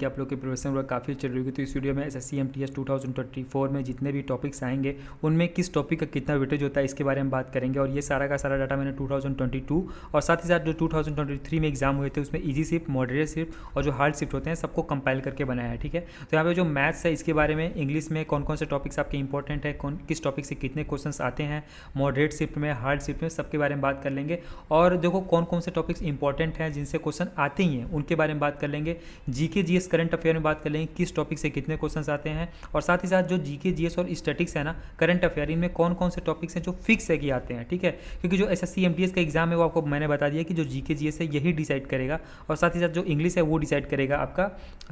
कि आप लोग के प्रिपरेशन वर्क काफ़ी चल रही होगी तो इस वीडियो में S S C M T S two thousand twenty four में जितने भी टॉपिक्स आएंगे उनमें किस टॉपिक का कितना वेटेज होता है इसके बारे में बात करेंगे और ये सारा का सारा डाटा मैंने टू थाउजेंड ट्वेंटी टू और साथ ही साथ जो टू थाउजेंड ट्वेंटी थ्री में एग्जाम हुए थे उसमें ईजी शिफ्ट मॉडरेट शिफ्ट और जो हार्ड शिफ्ट होते हैं सबको कंपाइल करके बनाया है ठीक है तो यहाँ पर जो मैथ्स है इसके बारे में इंग्लिश में कौन कौन से टॉपिक्स आपके इंपॉर्टेंट है कौन किस टॉपिक से कितने क्वेश्चन आते हैं मॉडरेट शिफ्ट में हार्ड शिफ्ट में सबके बारे में बात कर लेंगे और देखो कौन कौन से टॉपिक्स इंपॉर्टेंट हैं जिनसे क्वेश्चन आते ही हैं उनके बारे में बात कर लेंगे जी के जी जीएस करंट अफेयर में बात कर लेंगे किस टॉपिक से कितने क्वेश्चन आते हैं और साथ ही साथ जो जीके जीएस और स्टैटिक्स है ना करंट अफेयर इनमें कौन कौन से टॉपिक्स हैं जो फिक्स है कि आते हैं ठीक है क्योंकि जो एस एस का एग्जाम है वो आपको मैंने बता दिया कि जो जी है यही डिसाइड करेगा और साथ ही साथ जो इंग्लिश है वो डिसाइड करेगा आपका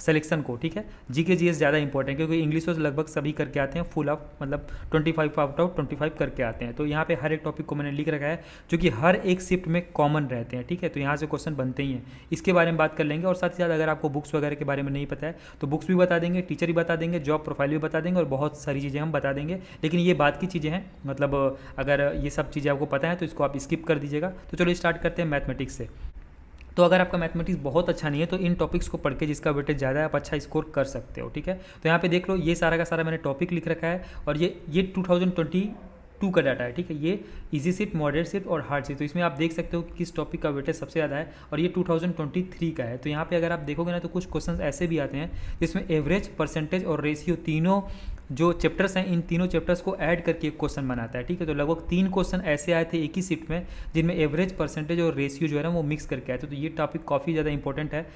सिलेक्शन को ठीक है जी ज़्यादा इंपॉर्टेंट क्योंकि इंग्लिश तो लगभग सभी करके आते हैं फुल ऑफ मतलब twenty five out of twenty five करके आते हैं तो यहाँ पे हर एक टॉपिक को मैंने लिख रखा है जो कि हर एक शिफ्ट में कॉमन रहते हैं ठीक है तो यहाँ से क्वेश्चन बनते ही हैं इसके बारे में बात कर लेंगे और साथ ही साथ अगर आपको बुक्स वगैरह के बारे बारे में नहीं पता है तो बुक्स भी बता देंगे टीचर भी बता देंगे जॉब प्रोफाइल भी बता देंगे और बहुत सारी चीज़ें हम बता देंगे लेकिन ये बात की चीज़ें हैं मतलब अगर ये सब चीज़ें आपको पता है तो इसको आप स्किप कर दीजिएगा तो चलो स्टार्ट करते हैं मैथमेटिक्स से तो अगर आपका मैथमेटिक्स बहुत अच्छा नहीं है तो इन टॉपिक्स को पढ़ के जिसका वेटेज ज़्यादा है आप अच्छा स्कोर कर सकते हो ठीक है तो यहाँ पे देख लो ये सारा का सारा मैंने टॉपिक लिख रखा है और ये ये टू का डाटा है ठीक है ये इजी सीट मॉडरेट सीट और हार्ड सीट तो इसमें आप देख सकते हो कि किस टॉपिक का वेटेज सबसे ज़्यादा है और ये 2023 का है तो यहाँ पे अगर आप देखोगे ना तो कुछ क्वेश्चन ऐसे भी आते हैं जिसमें एवरेज परसेंटेज और रेशियो तीनों जो चैप्टर्स हैं इन तीनों चैप्टर्स को ऐड करके एक क्वेश्चन बनाता है ठीक है तो लगभग तीन क्वेश्चन ऐसे आए थे एक ही शिफ्ट में जिनमें एवरेज परसेंटेज और रेशियो जो है ना वो मिक्स करके आए थे तो ये टॉपिक काफ़ी ज़्यादा इंपॉर्टेंट है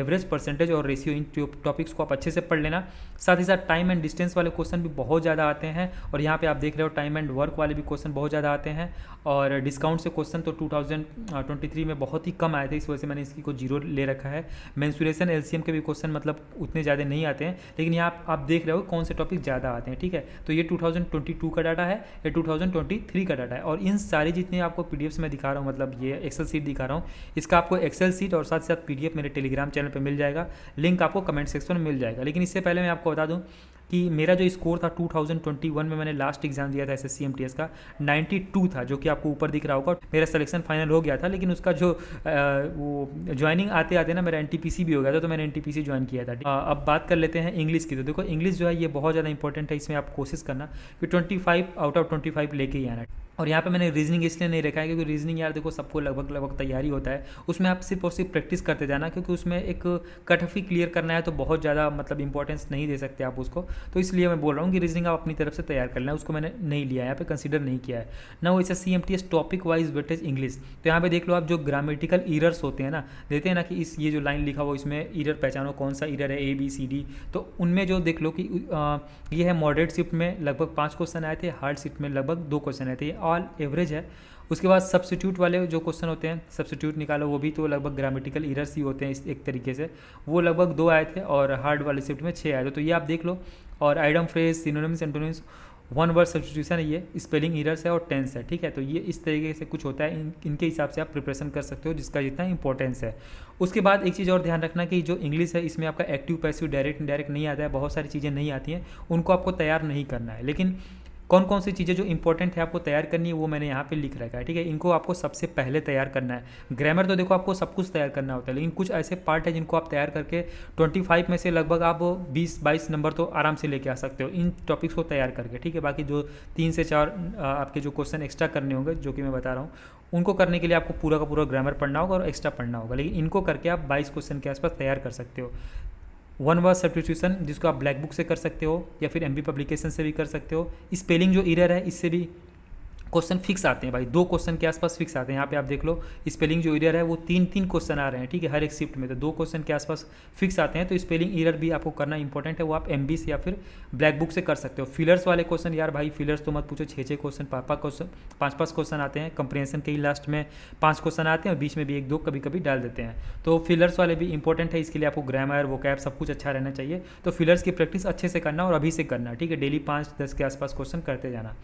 एवरेज परसेंटेज और रेशियो इन टॉपिक्स को आप अच्छे से पढ़ लेना साथ ही साथ टाइम एंड डिस्टेंस वाले क्वेश्चन भी बहुत ज़्यादा आते हैं और यहाँ पर आप देख रहे हो टाइम एंड वर्क वाले भी क्वेश्चन बहुत ज़्यादा आते हैं और डिस्काउंट से क्वेश्चन तो टू में बहुत ही कम आए थे इस वजह से मैंने इसकी को जीरो ले रखा है मैंसूरेशन एल के भी क्वेश्चन मतलब उतने ज़्यादा नहीं आते हैं लेकिन यहाँ आप देख रहे हो कौन से टॉपिक ज़्यादा आते हैं ठीक है तो ये 2022 का डाटा है ये 2023 का डाटा है और इन सारे जितने आपको पी में दिखा रहा हूँ मतलब ये एक्सेल सीट दिखा रहा हूँ इसका आपको एक्सेल सीट और साथ साथ पी मेरे टेलीग्राम चैनल पर मिल जाएगा लिंक आपको कमेंट सेक्शन में मिल जाएगा लेकिन इससे पहले मैं आपको बता दूँ कि मेरा जो स्कोर था 2021 में मैंने लास्ट एग्जाम दिया था एस एस का 92 था जो कि आपको ऊपर दिख रहा होगा मेरा सिलेक्शन फाइनल हो गया था लेकिन उसका जो आ, वो ज्वाइनिंग आते आते ना मेरा एन भी हो गया था तो मैंने एन ज्वाइन किया था आ, अब बात कर लेते हैं इंग्लिश की तो देखो इंग्लिश जो है ये बहुत ज़्यादा इंपॉर्टेंट है इसमें आप कोशिश करना कि ट्वेंटी आउट ऑफ ट्वेंटी लेके ही आना और यहाँ पे मैंने रीजनिंग इसलिए नहीं रखा है क्योंकि रीजनिंग यार देखो सबको लगभग लगभग तैयारी होता है उसमें आप सिर्फ और सिर्फ प्रैक्टिस करते जाना क्योंकि उसमें एक कट ऑफ ही क्लियर करना है तो बहुत ज़्यादा मतलब इंपॉर्टेंस नहीं दे सकते आप उसको तो इसलिए मैं बोल रहा हूँ कि रीजनिंग आप अपनी तरफ से तैयार कर है उसको मैंने नहीं लिया यहाँ पे कंसिडर नहीं किया है ना वो C M T S topic wise weightage English तो यहाँ पे देख लो आप जो ग्रामेटिकल ईरर्स होते हैं ना देते हैं ना कि इस ये जो लाइन लिखा हुआ इसमें ईरर पहचानो कौन सा ईरर है ए बी सी डी तो उनमें जो देख लो कि ये है मॉडरेट शिफ्ट में लगभग पाँच क्वेश्चन आए थे हार्ड शिफ्ट में लगभग दो क्वेश्चन आए थे ऑल एवरेज है उसके बाद सब्सिट्यूट वाले जो क्वेश्चन होते हैं सब्सिट्यूट निकालो वो भी तो लगभग ग्रामेटिकल इरर्स ही होते हैं इस एक तरीके से वो लगभग दो आए थे और हार्ड वाले शिफ्ट में छः आए थे तो ये आप देख लो और idiom phrase synonyms antonyms one word substitution ये स्पेलिंग इरर्स है और टेंस है ठीक है तो ये इस तरीके से कुछ होता है इन, इनके हिसाब से आप प्रिपरेशन कर सकते हो जिसका जितना इंपॉर्टेंस है उसके बाद एक चीज़ और ध्यान रखना कि जो इंग्लिश है इसमें आपका एक्टिव पैसिव डायरेक्ट डायरेक्ट नहीं आता है बहुत सारी चीज़ें नहीं आती हैं उनको आपको तैयार नहीं करना है लेकिन कौन कौन सी चीज़ें जो इंपॉर्टेंट है आपको तैयार करनी है वो मैंने यहाँ पे लिख रखा है ठीक है इनको आपको सबसे पहले तैयार करना है ग्रामर तो देखो आपको सब कुछ तैयार करना होता है लेकिन कुछ ऐसे पार्ट है जिनको आप तैयार करके 25 में से लगभग आप 20-22 नंबर तो आराम से लेके आ सकते हो इन टॉपिक्स को तैयार करके ठीक है बाकी जो तीन से चार आपके जो क्वेश्चन एक्स्ट्रा करने होंगे जो कि मैं बता रहा हूँ उनको करने के लिए आपको पूरा का पूरा ग्रामर पढ़ना होगा और एक्स्ट्रा पढ़ना होगा लेकिन इनको करके आप 22 क्वेश्चन के आसपास तैयार कर सकते हो वन वर्ड सब्सटीट्यूशन जिसको आप ब्लैक बुक से कर सकते हो या फिर एम पब्लिकेशन से भी कर सकते हो स्पेलिंग जो इरर है इससे भी क्वेश्चन फिक्स आते हैं भाई दो क्वेश्चन के आसपास फिक्स आते हैं यहाँ पे आप देख लो स्पेलिंग जो एरियर है वो तीन तीन क्वेश्चन आ रहे हैं ठीक है हर एक शिफ्ट में तो दो क्वेश्चन के आसपास फिक्स आते हैं तो स्पेलिंग एरर भी आपको करना इंपॉर्टेंट है वो आप एम से या फिर ब्लैक बुक से कर सकते हो फिलर्स वाले क्वेश्चन यार भाई फिलर्स तो मत पूछो छः छः क्वेश्चन पाँच पाँच क्वेश्चन पाँच पाँच क्वेश्चन आते हैं कंप्रेंसन के ही लास्ट में पाँच क्वेश्चन आते हैं और बीच में भी एक दो कभी कभी डाल देते हैं तो फिलर्स वाले भी इंपॉर्टेंट है इसके लिए आपको ग्रामर वो सब कुछ अच्छा रहना चाहिए तो फिलर्स की प्रैक्टिस अच्छे से करना और अभी से करना ठीक है डेली पाँच दस के आसपास क्वेश्चन करते जाना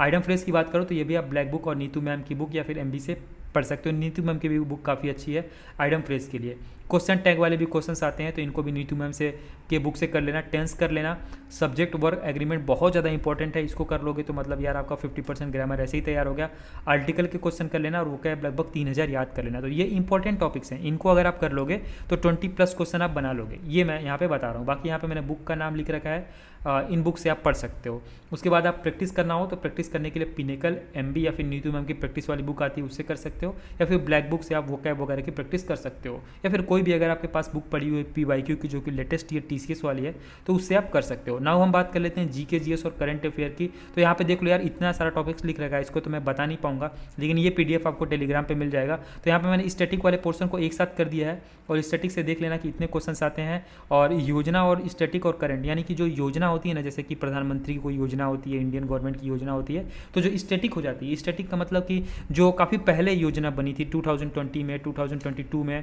आइडम फ्रेस की बात करो तो ये भी आप ब्लैक बुक और नीतू मैम की बुक या फिर एम से पढ़ सकते हो नीतू मैम की भी बुक काफ़ी अच्छी है आइडम फ्रेस के लिए क्वेश्चन टैग वाले भी क्वेश्चन आते हैं तो इनको भी नीतू मैम से के बुक से कर लेना टेंस कर लेना सब्जेक्ट वर्क एग्रीमेंट बहुत ज़्यादा इंपॉर्टेंट है इसको कर लोगे तो मतलब यार आपका 50 परसेंट ग्रामर ऐसे ही तैयार हो गया आर्टिकल के क्वेश्चन कर लेना और वो क्या लगभग तीन हज़ार याद कर लेना तो ये इंपॉर्टेंट टॉपिक्स हैं इनको अगर आप कर लोगे तो ट्वेंटी प्लस क्वेश्चन आप बना लोगे ये मैं यहाँ पर बता रहा हूँ बाकी यहाँ पर मैंने बुक का नाम लिख रखा है इन बुक से आप पढ़ सकते हो उसके बाद आप प्रैक्टिस करना हो तो प्रैक्टिस करने के लिए पिनेकल एम या फिर नीतू मैम की प्रैक्टिस वाली बुक आती है उससे कर सकते हो या फिर ब्लैक बुक से आप वो वगैरह की प्रैक्टिस कर सकते हो या फिर कोई भी अगर आपके पास बुक पड़ी हुई है पी वाई क्यू की जो कि लेटेस्ट ये टी वाली है तो उससे आप कर सकते हो नाउ हम बात कर लेते हैं जी के जी एस और करंट अफेयर की तो यहाँ पे देख लो यार इतना सारा टॉपिक्स लिख रहेगा इसको तो मैं बता नहीं पाऊंगा लेकिन ये पी आपको टेलीग्राम पर मिल जाएगा तो यहाँ पर मैंने स्टेटिक वाले पोर्सन को एक साथ कर दिया है और स्टेटिक से देख लेना कि इतने क्वेश्चन आते हैं और योजना और स्टेटिक और करंट यानी कि जो योजना योजना होती है ना जैसे कि प्रधानमंत्री की कोई योजना होती है इंडियन गवर्नमेंट की योजना होती है तो जो स्टेटिक हो जाती है स्टेटिक का मतलब कि जो काफ़ी पहले योजना बनी थी 2020 में 2022 में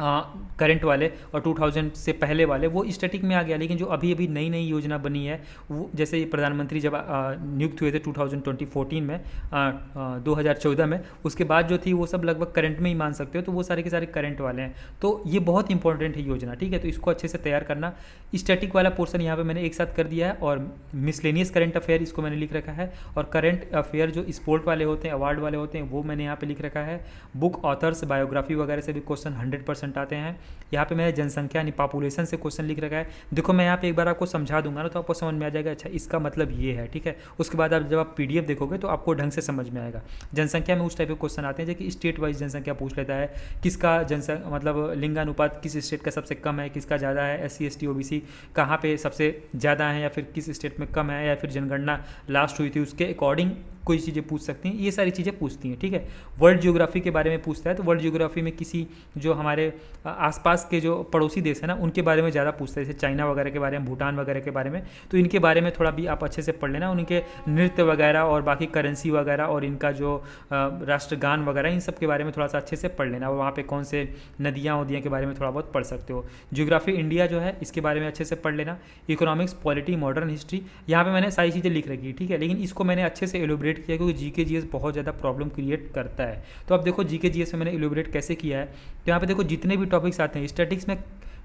करंट वाले और 2000 से पहले वाले वो स्टैटिक में आ गया लेकिन जो अभी अभी नई नई योजना बनी है वो जैसे प्रधानमंत्री जब नियुक्त हुए थे 2014 में आ, आ, 2014 में उसके बाद जो थी वो सब लगभग करंट में ही मान सकते हो तो वो सारे के सारे करंट वाले हैं तो ये बहुत इंपॉर्टेंट है योजना ठीक है तो इसको अच्छे से तैयार करना स्टैटिक वाला पोर्सन यहाँ पर मैंने एक साथ कर दिया है और मिसलेनियस करंट अफेयर इसको मैंने लिख रखा है और करंट अफेयर जो स्पोर्ट वाले होते हैं अवार्ड वाले होते हैं वो मैंने यहाँ पर लिख रखा है बुक ऑथर्स बायोग्राफी वगैरह से भी क्वेश्चन हंड्रेड परसेंट आते हैं यहाँ पे मैंने जनसंख्या यानी पॉपुलेशन से क्वेश्चन लिख रखा है देखो मैं यहाँ पे एक बार आपको समझा दूंगा ना तो आपको समझ में आ जाएगा अच्छा इसका मतलब ये है ठीक है उसके बाद आप जब आप पीडीएफ देखोगे तो आपको ढंग से समझ में आएगा जनसंख्या में उस टाइप के क्वेश्चन आते हैं जैसे स्टेट वाइज जनसंख्या पूछ लेता है किसका जनसंख्या मतलब लिंगानुपात किस स्टेट का सबसे कम है किसका ज़्यादा है S C S T O B सबसे ज़्यादा है या फिर किस स्टेट में कम है या फिर जनगणना लास्ट हुई थी उसके अकॉर्डिंग कोई चीज़ें पूछ सकती हैं ये सारी चीज़ें पूछती हैं ठीक है वर्ल्ड जियोग्राफी के बारे में पूछता है तो वर्ल्ड जियोग्राफी में किसी जो हमारे आसपास के जो पड़ोसी देश है ना उनके बारे में ज़्यादा पूछता है जैसे चाइना वगैरह के बारे में भूटान वगैरह के बारे में तो इनके बारे में थोड़ा भी आप अच्छे से पढ़ लेना उनके नृत्य वगैरह और बाकी करेंसी वगैरह और इनका जो राष्ट्रगान वगैरह इन सब के बारे में थोड़ा सा अच्छे से पढ़ लेना और वहाँ पर कौन से नदियाँ वदियाँ के बारे में थोड़ा बहुत पढ़ सकते हो जियोग्राफी इंडिया जो है इसके बारे में अच्छे से पढ़ लेना इकोनॉमिक्स पॉलिटी मॉडर्न हिस्ट्री यहाँ पर मैंने सारी चीज़ें लिख रखी है ठीक है लेकिन इसको मैंने अच्छे से एलोब्रेट एलिब्रेट किया क्योंकि जी के जी बहुत ज़्यादा प्रॉब्लम क्रिएट करता है तो अब देखो जी के जी में मैंने एलिब्रेट कैसे किया है तो यहाँ पे देखो जितने भी टॉपिक्स आते हैं स्टैटिक्स में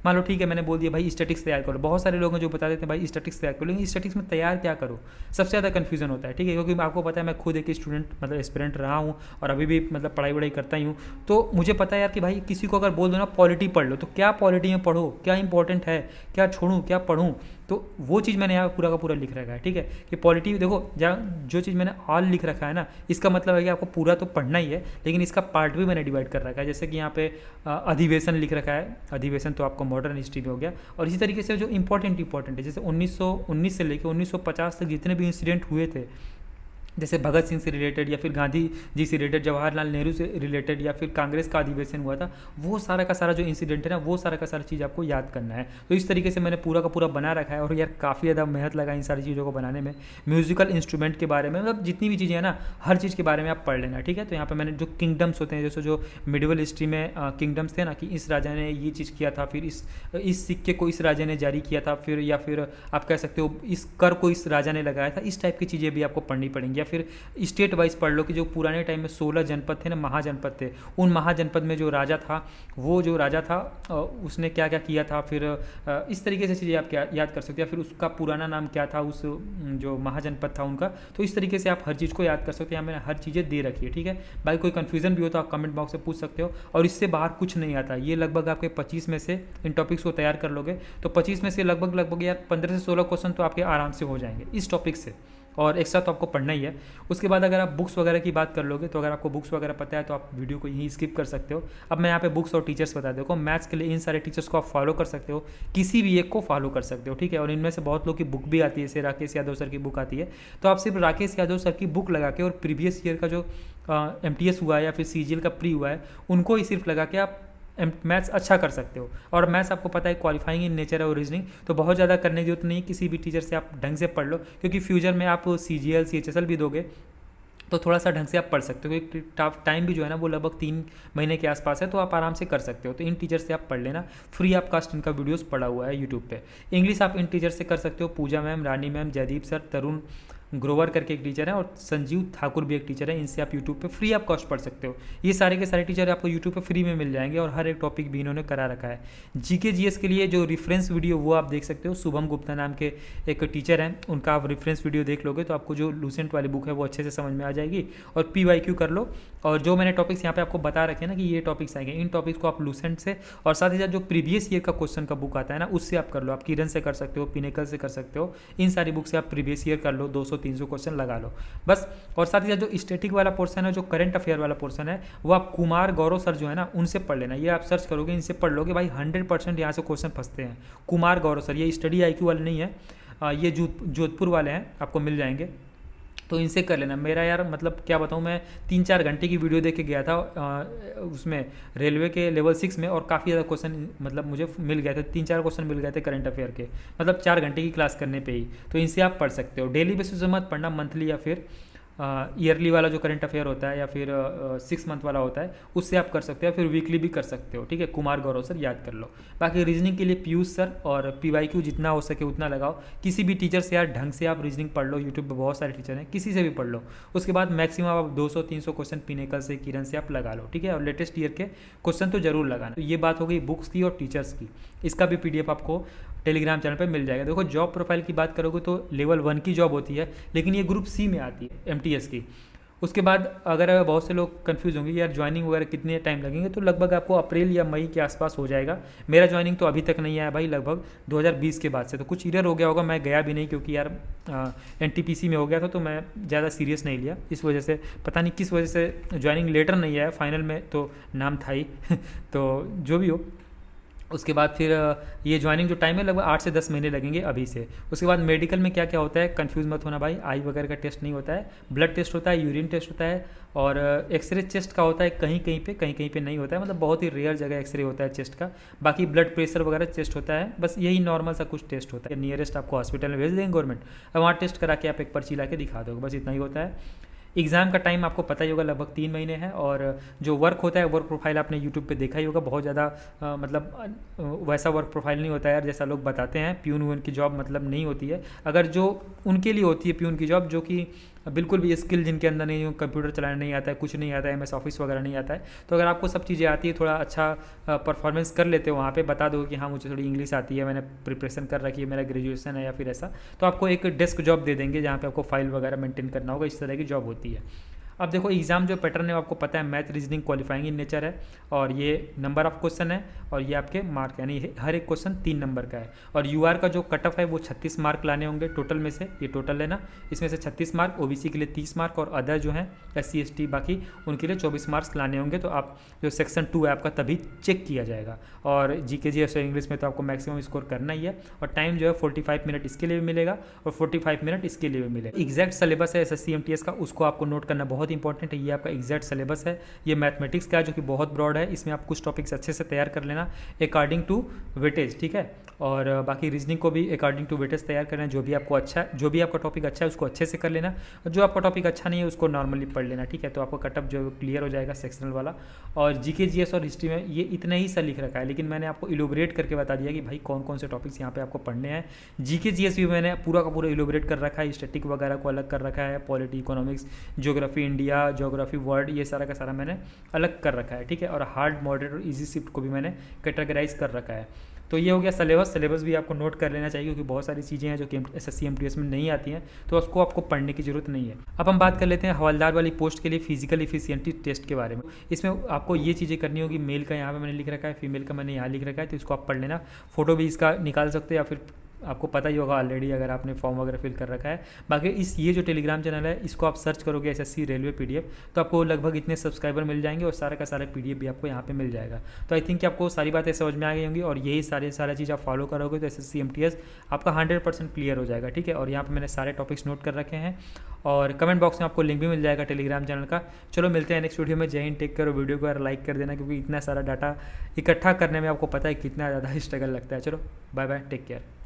मान लो ठीक है मैंने बोल दिया भाई स्टैटिक्स तैयार करो बहुत सारे लोग हैं जो बता देते हैं भाई स्टैटिक्स तैयार करो लेकिन स्टैटिक्स में तैयार क्या करो सबसे ज़्यादा कन्फ्यूजन होता है ठीक है क्योंकि आपको पता है मैं खुद एक स्टूडेंट मतलब एक्सपेरेंट रहा हूँ और अभी भी मतलब पढ़ाई वढ़ाई करता ही हूँ तो मुझे पता है यार कि भाई किसी को अगर बोल दो ना पॉलिटी पढ़ लो तो क्या पॉलिटी में पढ़ो क्या इंपॉर्टेंट है क्या छोड़ूँ क्या पढ़ूँ तो वो चीज़ मैंने यहाँ पूरा का पूरा लिख रखा है ठीक है कि पॉलिटी देखो जहाँ जो चीज़ मैंने ऑल लिख रखा है ना इसका मतलब है कि आपको पूरा तो पढ़ना ही है लेकिन इसका पार्ट भी मैंने डिवाइड कर रखा है जैसे कि यहाँ पे अधिवेशन लिख रखा है अधिवेशन तो आपको मॉडर्न हिस्ट्री में हो गया और इसी तरीके से जो इंपॉर्टेंट इंपॉर्टेंट है जैसे उन्नीस से लेकर उन्नीस तक जितने भी इंसिडेंट हुए थे जैसे भगत सिंह से रिलेटेड या फिर गांधी जी से रिलेटेड जवाहरलाल नेहरू से रिलेटेड या फिर कांग्रेस का अधिवेशन हुआ था वो सारा का सारा जो इंसिडेंट है ना वो सारा का सारा चीज़ आपको याद करना है तो इस तरीके से मैंने पूरा का पूरा बना रखा है और यार काफ़ी ज़्यादा मेहनत लगा इन सारी चीज़ों को बनाने में म्यूजिकल इंस्ट्रूमेंट के बारे में मतलब जितनी भी चीज़ें हैं ना हर चीज़ के बारे में आप पढ़ लेना ठीक है तो यहाँ पर मैंने जो किंगडम्स होते हैं जैसे जो मिडिवल हिस्ट्री में किंगडम्स थे ना कि इस राजा ने ये चीज़ किया था फिर इस इस सिक्के को इस राजा ने जारी किया था फिर या फिर आप कह सकते हो इस कर को इस राजा ने लगाया था इस टाइप की चीज़ें भी आपको पढ़नी पड़ेंगी या फिर स्टेट वाइज पढ़ लो कि जो पुराने टाइम में सोलह जनपद थे ना महाजनपद थे उन महाजनपद में जो राजा था वो जो राजा था उसने क्या क्या किया था फिर इस तरीके से चीज़ें आप क्या याद कर सकते हो या फिर उसका पुराना नाम क्या था उस जो महाजनपद था उनका तो इस तरीके से आप हर चीज़ को याद कर सकते हो यहाँ मैंने हर चीज़ें दे रखी है ठीक है बाकी कोई कन्फ्यूजन भी हो तो आप कमेंट बॉक्स से पूछ सकते हो और इससे बाहर कुछ नहीं आता ये लगभग आपके पच्चीस में से इन टॉपिक्स को तैयार कर लोगे तो पच्चीस में से लगभग लगभग यार पंद्रह से सोलह क्वेश्चन तो आपके आराम से हो जाएंगे इस टॉपिक से और एक साथ तो आपको पढ़ना ही है उसके बाद अगर आप बुक्स वगैरह की बात कर लोगे तो अगर आपको बुक्स वगैरह पता है तो आप वीडियो को यहीं स्किप कर सकते हो अब मैं यहाँ पे बुक्स और टीचर्स बता देखो मैथ्स के लिए इन सारे टीचर्स को आप फॉलो कर सकते हो किसी भी एक को फॉलो कर सकते हो ठीक है और इनमें से बहुत लोग की बुक भी आती है जैसे राकेश यादव सर की बुक आती है तो आप सिर्फ राकेश यादव सर की बुक लगा के और प्रीवियस ईयर का जो एम uh, हुआ है या फिर सी का प्री हुआ है उनको ही सिर्फ लगा के आप मैथ्स अच्छा कर सकते हो और मैथ्स आपको पता है क्वालिफाइंग इन नेचर है और रीजनिंग तो बहुत ज़्यादा करने की जरूरत नहीं किसी भी टीचर से आप ढंग से पढ़ लो क्योंकि फ्यूचर में आप C G L C H S L भी दोगे तो थोड़ा सा ढंग से आप पढ़ सकते हो क्योंकि टाइम भी जो है ना वो लगभग तीन महीने के आसपास है तो आप आराम से कर सकते हो तो इन टीचर से आप पढ़ लेना फ्री आप कास्ट इनका वीडियोस पड़ा हुआ है यूट्यूब पे इंग्लिश आप इन टीचर से कर सकते हो Pooja ma'am Rani ma'am Jaideep sir Tarun Grover करके एक टीचर है और संजीव ठाकुर भी एक टीचर है इनसे आप यूट्यूब पे फ्री आप कॉस्ट पढ़ सकते हो ये सारे के सारे टीचर आपको यूट्यूब पे फ्री में मिल जाएंगे और हर एक टॉपिक भी इन्होंने करा रखा है जीके जीएस के लिए जो रेफरेंस वीडियो वो आप देख सकते हो शुभम गुप्ता नाम के एक टीचर हैं उनका आप रेफरेंस वीडियो देख लोगे तो आपको जो लूसेंट वाली बुक है वो अच्छे से समझ में आ जाएगी और पी कर लो और जो मैंने टॉपिक्स यहाँ पे आपको बता रखे ना कि ये टॉपिक्स आएंगे इन टॉपिक्स को आप लूसेंट से और साथ ही साथ जो प्रीवियस ईयर का क्वेश्चन का बुक आता है ना उससे आप कर लो आप किरण से कर सकते हो पिनेकल से कर सकते हो इन सारी बुक से आप प्रीवियस ईयर कर लो दो सौ तीन सौ क्वेश्चन लगा लो बस और साथ ही साथ जो स्टेटिक वाला पोर्सन है जो करंट अफेयर वाला पोर्सन है वो आप कुमार गौरव सर जो है ना उनसे पढ़ लेना ये आप सर्च करोगे इनसे पढ़ लोगे भाई हंड्रेड परसेंट से क्वेश्चन फंसते हैं कुमार गौरव सर ये स्टडी आई वाले नहीं है ये जोधपुर वाले हैं आपको मिल जाएंगे तो इनसे कर लेना मेरा यार मतलब क्या बताऊँ मैं तीन चार घंटे की वीडियो देख के गया था उसमें रेलवे के लेवल सिक्स में और काफ़ी ज़्यादा क्वेश्चन मतलब मुझे मिल गए थे तीन चार क्वेश्चन मिल गए थे करंट अफेयर के मतलब चार घंटे की क्लास करने पर ही तो इनसे आप पढ़ सकते हो डेली बेसिस मत पढ़ना मंथली या फिर ईयरली वाला जो करंट अफेयर होता है या फिर सिक्स मंथ वाला होता है उससे आप कर सकते हो फिर वीकली भी कर सकते हो ठीक है कुमार गौरव सर याद कर लो बाकी रीजनिंग के लिए पीयूष सर और पी जितना हो सके उतना लगाओ किसी भी टीचर से यार ढंग से आप रीजनिंग पढ़ लो यूट्यूब पर बहुत सारे टीचर हैं किसी से भी पढ़ लो उसके बाद मैक्सिमम आप दो सौ तीन सौ क्वेश्चन पीनेकल से किरण से आप लगा लो ठीक है और लेटेस्ट ईयर के क्वेश्चन तो जरूर लगाना तो ये बात हो गई बुक्स की और टीचर्स की इसका भी पी आपको टेलीग्राम चैनल पर मिल जाएगा देखो जॉब प्रोफाइल की बात करोगे तो लेवल वन की जॉब होती है लेकिन ये ग्रुप सी में आती है एम की उसके बाद अगर बहुत से लोग कन्फ्यूज होंगे यार ज्वाइनिंग वगैरह कितने टाइम लगेंगे तो लगभग आपको अप्रैल या मई के आसपास हो जाएगा मेरा ज्वाइनिंग तो अभी तक नहीं आया भाई लगभग 2020 के बाद से तो कुछ इधर हो गया होगा मैं गया भी नहीं क्योंकि यार एन में हो गया था तो मैं ज़्यादा सीरियस नहीं लिया इस वजह से पता नहीं किस वजह से ज्वाइनिंग लेटर नहीं आया फाइनल में तो नाम था ही तो जो भी हो उसके बाद फिर ये ज्वाइनिंग जो टाइम है लगभग आठ से दस महीने लगेंगे अभी से उसके बाद मेडिकल में क्या क्या होता है कंफ्यूज मत होना भाई आई वगैरह का टेस्ट नहीं होता है ब्लड टेस्ट होता है यूरिन टेस्ट होता है और एक्सरे चेस्ट का होता है कहीं कहीं पे कहीं कहीं पे नहीं होता है मतलब बहुत ही रेयर जगह एक्सरे होता है चेस्ट का बाकी ब्लड प्रेशर वगैरह चेस्ट होता है बस यही नॉर्मल सा कुछ टेस्ट होता है नियरेस्ट आपको हॉस्पिटल में भेज देंगे गवर्नमेंट अब वहाँ टेस्ट करा के आप एक पर्ची ला के दिखा दोगे बस इतना ही होता है एग्ज़ाम का टाइम आपको पता ही होगा लगभग तीन महीने है और जो वर्क होता है वर्क प्रोफाइल आपने यूट्यूब पे देखा ही होगा बहुत ज़्यादा मतलब वैसा वर्क प्रोफाइल नहीं होता है यार जैसा लोग बताते हैं प्यून व्यून की जॉब मतलब नहीं होती है अगर जो उनके लिए होती है प्यून की जॉब जो कि बिल्कुल भी स्किल जिनके अंदर नहीं हो कंप्यूटर चलाना नहीं आता है कुछ नहीं आता है एम ऑफिस वगैरह नहीं आता है तो अगर आपको सब चीज़ें आती है थोड़ा अच्छा परफॉर्मेंस कर लेते हो वहाँ पे बता दो कि हाँ मुझे थोड़ी इंग्लिश आती है मैंने प्रिपरेशन कर रखी है मेरा ग्रेजुएशन है या फिर ऐसा तो आपको एक डेस्क जॉब दे देंगे जहाँ पे आपको फाइल वगैरह मेंटेन करना होगा इस तरह की जॉब होती है होती है अब देखो एग्ज़ाम जो पैटर्न है आपको पता है math reasoning qualifying in nature है और ये नंबर ऑफ क्वेश्चन है और ये आपके मार्क यानी हर एक क्वेश्चन तीन नंबर का है और यू का जो कट ऑफ है वो छत्तीस मार्क लाने होंगे टोटल में से ये टोटल है ना इसमें से छत्तीस मार्क ओ के लिए तीस मार्क और अदर जो है एस सी बाकी उनके लिए चौबीस मार्क्स लाने होंगे तो आप जो सेक्शन टू है आपका तभी चेक किया जाएगा और जी के जी एस इंग्लिश में तो आपको मैक्सिमम स्कोर करना ही है और टाइम जो है फोर्टी फाइव मिनट इसके लिए भी मिलेगा और फोर्टी फाइव मिनट इसके लिए भी मिलेगा एग्जैक्ट सिलेबस है S S C M T S का उसको आपको नोट करना बहुत ही इंपॉर्टेंट है ये आपका एग्जैक्ट सिलेबस है ये मैथमेटिक्स का है जो कि बहुत ब्रॉड है इसमें आप कुछ टॉपिक्स अच्छे से तैयार कर लेना अकॉर्डिंग टू वेटेज ठीक है और बाकी रीजनिंग को भी अकॉर्डिंग टू वेटेज तैयार करना जो भी आपको अच्छा जो भी आपका टॉपिक अच्छा है उसको अच्छे से कर लेना और जो आपका टॉपिक अच्छा नहीं है उसको नॉर्मली पढ़ लेना ठीक है तो आपका कटअप जो क्लियर हो जाएगा सेक्शनल वाला और जीके जीएस और हिस्ट्री में ये इतना ही सा लिख रखा है लेकिन मैंने आपको इलोबरेट करके बता दिया कि भाई कौन कौन से टॉपिक्स यहाँ पे आपको पढ़ने हैं जीके जीएस भी मैंने पूरा का पूरा इलोबरेट कर रखा है स्टेटिक वगैरह को अलग कर रखा है polity economics geography India geography world ये सारा का सारा मैंने अलग कर रखा है ठीक है और हार्ड मॉडरेट और ईजी शिफ्ट को भी मैंने कैटेगराइज कर रखा है तो ये हो गया सिलेबस सिलेबस भी आपको नोट कर लेना चाहिए क्योंकि बहुत सारी चीज़ें हैं जो कि एस एस में नहीं आती हैं तो उसको आपको पढ़ने की जरूरत नहीं है अब हम बात कर लेते हैं हवलदार वाली पोस्ट के लिए फिजिकल इफिशियंटी टेस्ट के बारे में इसमें आपको ये चीज़ें करनी होगी मेल का यहाँ पर मैंने लिख रखा है फीमेल का मैंने यहाँ लिख रखा है तो इसको आप पढ़ लेना फोटो भी इसका निकाल सकते हैं या फिर आपको पता ही होगा ऑलरेडी अगर आपने फॉर्म वगैरह फिल कर रखा है बाकी इस ये जो टेलीग्राम चैनल है इसको आप सर्च करोगे S S C railway P D F तो आपको लगभग इतने सब्सक्राइबर मिल जाएंगे और सारा का सारा पी डी एफ भी आपको यहाँ पे मिल जाएगा तो आई थिंक आपको सारी बातें समझ में आ गई होंगी और यही सारे सारा चीज़ आप फॉलो करोगे तो S S C M T S आपका हंड्रेड परसेंट क्लियर हो जाएगा ठीक है और यहाँ पर मैंने सारे टॉपिक्स नोट कर रखे हैं और कमेंट बॉक्स में आपको लिंक भी मिल जाएगा टेलीग्राम चैनल का चलो मिलते हैं नेक्स्ट वीडियो में जय हिंद टेक करो वीडियो को यार लाइक कर देना क्योंकि इतना सारा डाटा इकट्ठा करने में आपको पता है कितना ज़्यादा स्ट्रगल लगता है चलो बाय बाय टेक केयर